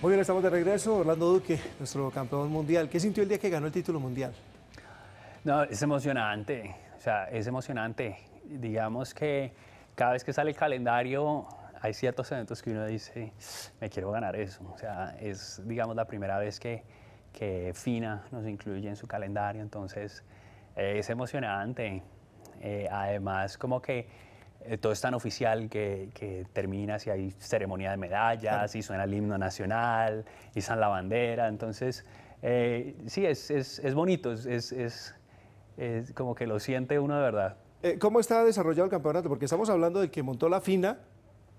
Muy bien, estamos de regreso. Orlando Duque, nuestro campeón mundial. ¿Qué sintió el día que ganó el título mundial? No, es emocionante. O sea, es emocionante. Digamos que cada vez que sale el calendario hay ciertos eventos que uno dice, me quiero ganar eso. O sea, es, digamos, la primera vez que, que FINA nos incluye en su calendario. Entonces, es emocionante. Eh, además, como que eh, todo es tan oficial que, termina si hay ceremonia de medallas si y suena el himno nacional, y san la bandera, entonces eh, sí, es, bonito, es, es, como que lo siente uno de verdad. Eh, ¿Cómo está desarrollado el campeonato? Porque estamos hablando de que montó la FINA,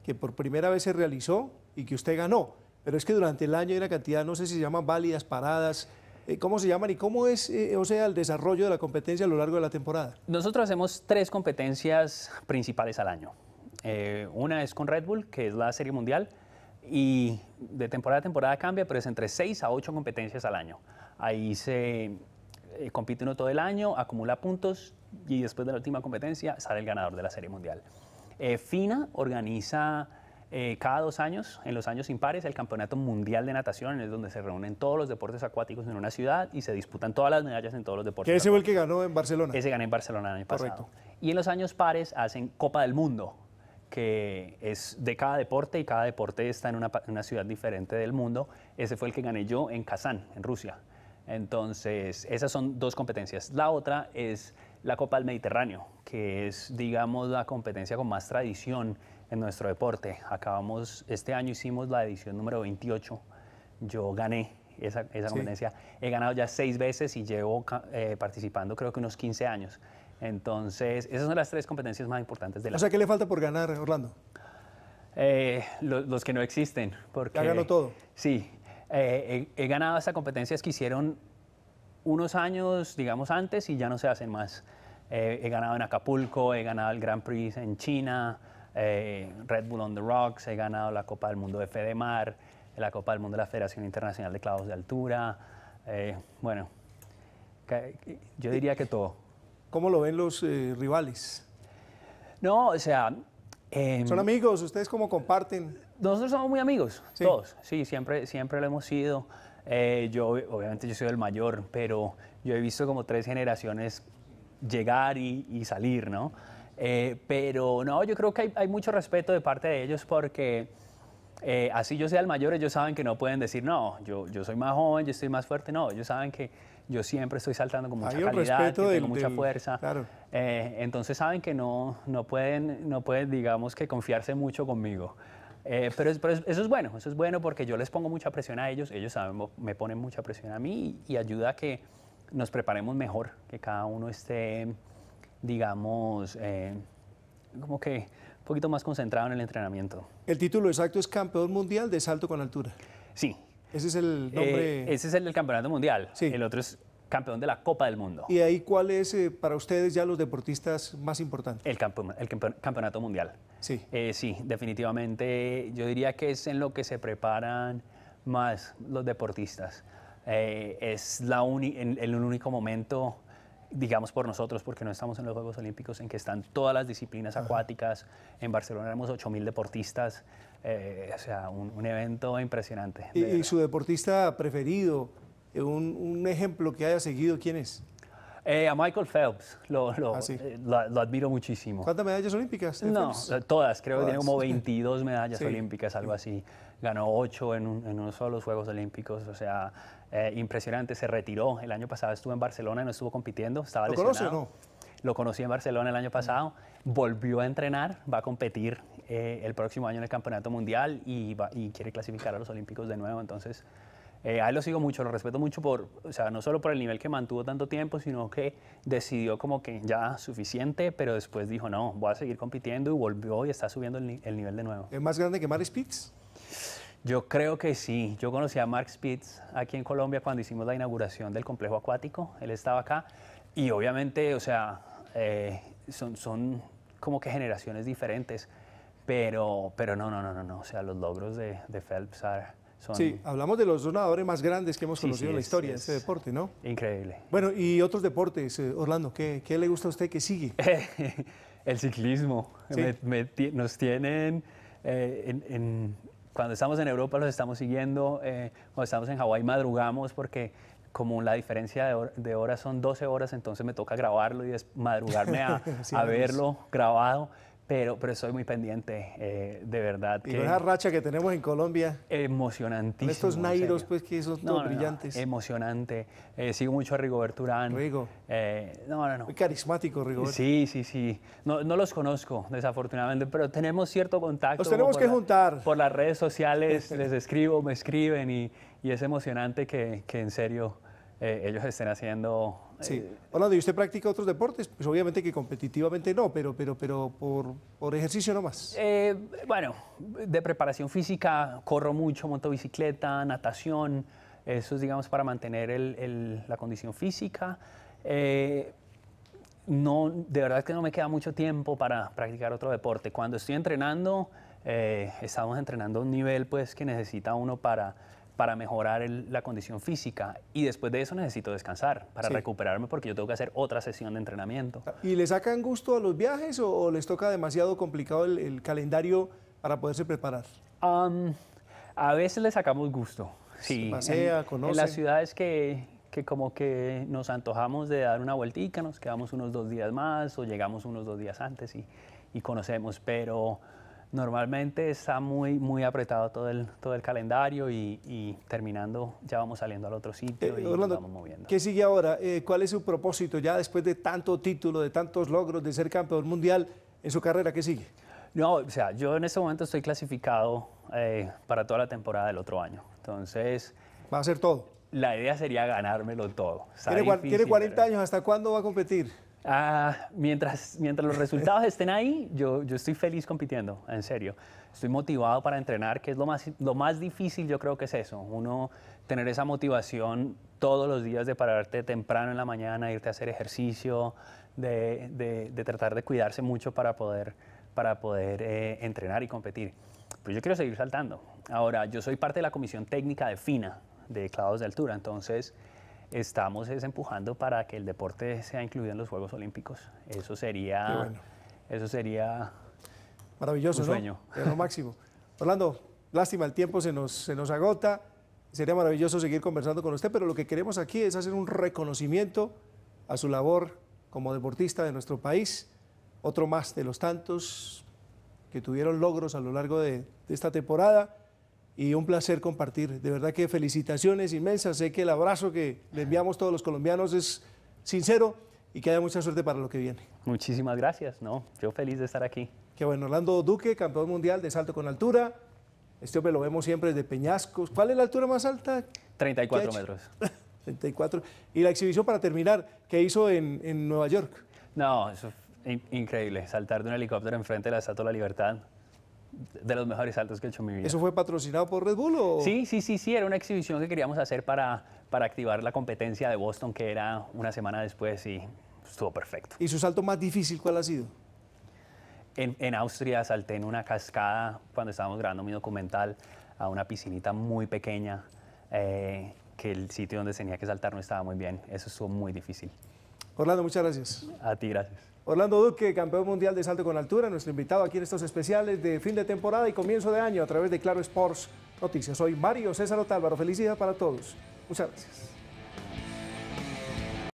que por primera vez se realizó y que usted ganó, pero es que durante el año hay una cantidad, no sé si se llaman válidas, paradas, eh, ¿Cómo se llaman y cómo es, eh, o sea, el desarrollo de la competencia a lo largo de la temporada? Nosotros hacemos tres competencias principales al año. Eh, una es con Red Bull, que es la Serie Mundial, y de temporada a temporada cambia, pero es entre seis a 8 competencias al año. Ahí se compite uno todo el año, acumula puntos y después de la última competencia sale el ganador de la Serie Mundial. FINA organiza eh, cada dos años, en los años impares, el Campeonato Mundial de Natación, es donde se reúnen todos los deportes acuáticos en una ciudad y se disputan todas las medallas en todos los deportes. ese fue el que ganó en Barcelona. Ese ganó en Barcelona el año Correcto. Y en los años pares hacen Copa del Mundo, que es de cada deporte y cada deporte está en una, una ciudad diferente del mundo. Ese fue el que gané yo en Kazán, en Rusia. Entonces, esas son dos competencias. La otra es la Copa del Mediterráneo, que es, digamos, la competencia con más tradición en nuestro deporte. Acabamos, este año hicimos la edición número 28. Yo gané esa, esa competencia. He ganado ya seis veces y llevo eh, participando creo que unos 15 años. Entonces, esas son las tres competencias más importantes de la. O sea, ¿qué le falta por ganar, Orlando? Eh, los que no existen. Porque, ganó todo. Sí. Eh, he, he ganado esas competencias que hicieron unos años, digamos, antes y ya no se hacen más. Eh, he ganado en Acapulco, he ganado el Grand Prix en China, eh, Red Bull on the Rocks, he ganado la Copa del Mundo de Mar la Copa del Mundo de la Federación Internacional de Clavos de Altura. Eh, bueno, yo diría que todo. ¿Cómo lo ven los rivales? No, o sea... Em, ¿Son amigos? ¿Ustedes cómo comparten? Nosotros somos muy amigos, todos. Sí, siempre, siempre lo hemos sido. Eh, yo, obviamente, yo soy el mayor, pero yo he visto como tres generaciones llegar y, salir, ¿no? Eh, pero no, yo creo que hay, mucho respeto de parte de ellos porque eh, así yo sea el mayor, ellos saben que no pueden decir, no, yo, yo soy más joven, yo estoy más fuerte, no, ellos saben que yo siempre estoy saltando con mucha calidad, que mucha fuerza. entonces saben que no, no, pueden, no pueden, digamos que confiarse mucho conmigo. Eh, pero, eso es bueno, eso es bueno porque yo les pongo mucha presión a ellos, ellos saben, me ponen mucha presión a mí y, ayuda a que nos preparemos mejor, que cada uno esté, digamos, eh, como que un poquito más concentrado en el entrenamiento. El título exacto es Campeón Mundial de Salto con Altura. Sí. Ese es el nombre. Eh, ese es el del Campeonato Mundial. Sí. El otro es campeón de la Copa del Mundo. ¿Y ahí cuál es eh, para ustedes ya los deportistas más importantes? El, campeonato mundial. Sí. Eh, sí, definitivamente yo diría que es en lo que se preparan más los deportistas. Eh, es la uni el, único momento digamos por nosotros, porque no estamos en los Juegos Olímpicos, en que están todas las disciplinas acuáticas. En Barcelona éramos 8.000 deportistas, o sea, un, evento impresionante. ¿Y su deportista preferido? Eh, un, ejemplo que haya seguido, ¿quién es? Eh, a Michael Phelps, lo, ah, eh, lo, admiro muchísimo. ¿Cuántas medallas olímpicas? No, todas, creo que tiene como 22 medallas olímpicas, algo así. Ganó 8 en, en uno solo los Juegos Olímpicos, o sea, impresionante. Se retiró, el año pasado estuvo en Barcelona, no estuvo compitiendo, estaba ¿Lo conoces o no? Lo conocí en Barcelona el año pasado, volvió a entrenar, va a competir el próximo año en el Campeonato Mundial y, va, y quiere clasificar a los Olímpicos de nuevo, entonces... Eh, a él lo sigo mucho, lo respeto mucho por, o sea, no solo por el nivel que mantuvo tanto tiempo, sino que decidió como que ya suficiente, pero después dijo, no, voy a seguir compitiendo y volvió y está subiendo el, nivel de nuevo. ¿Es más grande que Mark Spitz? Yo creo que sí. Yo conocí a Mark Spitz aquí en Colombia cuando hicimos la inauguración del complejo acuático. Él estaba acá y obviamente, o sea, eh, son, son como que generaciones diferentes, pero, pero no, no, no, no, no. O sea, los logros de, Phelps son Sí, hablamos de los dos nadadores más grandes que hemos conocido en la historia de este deporte, ¿no? Increíble. Bueno, y otros deportes, eh, Orlando, ¿qué, le gusta a usted que sigue? el ciclismo. nos tienen eh, cuando estamos en Europa los estamos siguiendo, eh, cuando estamos en Hawái madrugamos porque como la diferencia de, horas son 12 horas, entonces me toca grabarlo y madrugarme a, a verlo grabado. Pero, pero soy muy pendiente, eh, de verdad. Y que esa racha que tenemos en Colombia. Emocionantísimo. estos nairos, pues, que son brillantes. emocionante. Eh, sigo mucho a Rigoberto Urán. Rigo. Eh, no, no, no. Muy carismático, Rigoberto. Sí, sí, sí. No, los conozco, desafortunadamente, pero tenemos cierto contacto. Los tenemos que juntar. Por las redes sociales les escribo, me escriben y, y es emocionante que, que en serio eh, ellos estén haciendo... Sí. Eh, ¿y usted practica otros deportes? Pues obviamente que competitivamente no, pero, pero, pero por, por ejercicio nomás. Eh, bueno, de preparación física corro mucho, monto bicicleta, natación, eso es digamos para mantener la condición física. Eh, no, de verdad que no me queda mucho tiempo para practicar otro deporte. Cuando estoy entrenando, estamos entrenando a un nivel pues, que necesita uno para para mejorar la condición física y después de eso necesito descansar para recuperarme porque yo tengo que hacer otra sesión de entrenamiento. Ah, ¿Y le sacan gusto a los viajes o, les toca demasiado complicado el, calendario para poderse preparar? a veces le sacamos gusto. Sí, pasea, en, en, las ciudades que, que, como que nos antojamos de dar una vueltica, nos quedamos unos dos días más o llegamos unos dos días antes y, y conocemos, pero Normalmente está muy, muy apretado todo el, todo el calendario y, terminando ya vamos saliendo al otro sitio eh, y vamos moviendo. ¿Qué sigue ahora? Eh, ¿Cuál es su propósito ya después de tanto título, de tantos logros, de ser campeón mundial en su carrera? ¿Qué sigue? No, o sea, yo en este momento estoy clasificado eh, para toda la temporada del otro año. Entonces... Va a ser todo. La idea sería ganármelo todo. tiene, 40 años, ¿hasta cuándo va a competir? Ah, mientras, mientras los resultados estén ahí, yo, yo estoy feliz compitiendo, en serio. Estoy motivado para entrenar, que es lo más, lo más difícil, yo creo que es eso. Uno tener esa motivación todos los días de pararte temprano en la mañana, irte a hacer ejercicio, de, de, tratar de cuidarse mucho para poder, para poder eh, entrenar y competir. Pero yo quiero seguir saltando. Ahora, yo soy parte de la comisión técnica de FINA, de clavos de altura, entonces estamos empujando para que el deporte sea incluido en los Juegos Olímpicos. Eso sería, eso sería maravilloso, sueño. lo máximo. Orlando, lástima, el tiempo se nos, agota. Sería maravilloso seguir conversando con usted, pero lo que queremos aquí es hacer un reconocimiento a su labor como deportista de nuestro país, otro más de los tantos que tuvieron logros a lo largo de esta temporada y un placer compartir. De verdad que felicitaciones inmensas. Sé que el abrazo que le enviamos todos los colombianos es sincero y que haya mucha suerte para lo que viene. Muchísimas gracias. No, yo feliz de estar aquí. Qué bueno, Orlando Duque, campeón mundial de salto con altura. Este hombre lo vemos siempre desde Peñascos. ¿Cuál es la altura más alta? 34 metros. 34. Y la exhibición para terminar, que hizo en, en Nueva York? No, eso es increíble. Saltar de un helicóptero enfrente de la Estatua de la Libertad de los mejores saltos que he hecho en mi vida. ¿Eso fue patrocinado por Red Bull o...? Sí, sí, sí, sí, era una exhibición que queríamos hacer para, activar la competencia de Boston, que era una semana después y estuvo perfecto. ¿Y su salto más difícil cuál ha sido? En, Austria salté en una cascada cuando estábamos grabando mi documental a una piscinita muy pequeña, eh, que el sitio donde tenía que saltar no estaba muy bien. Eso estuvo muy difícil. Orlando, muchas gracias. A ti, gracias. Orlando Duque, campeón mundial de salto con altura, nuestro invitado aquí en estos especiales de fin de temporada y comienzo de año a través de Claro Sports Noticias. Soy Mario César Otálvaro. Felicidades para todos. Muchas gracias.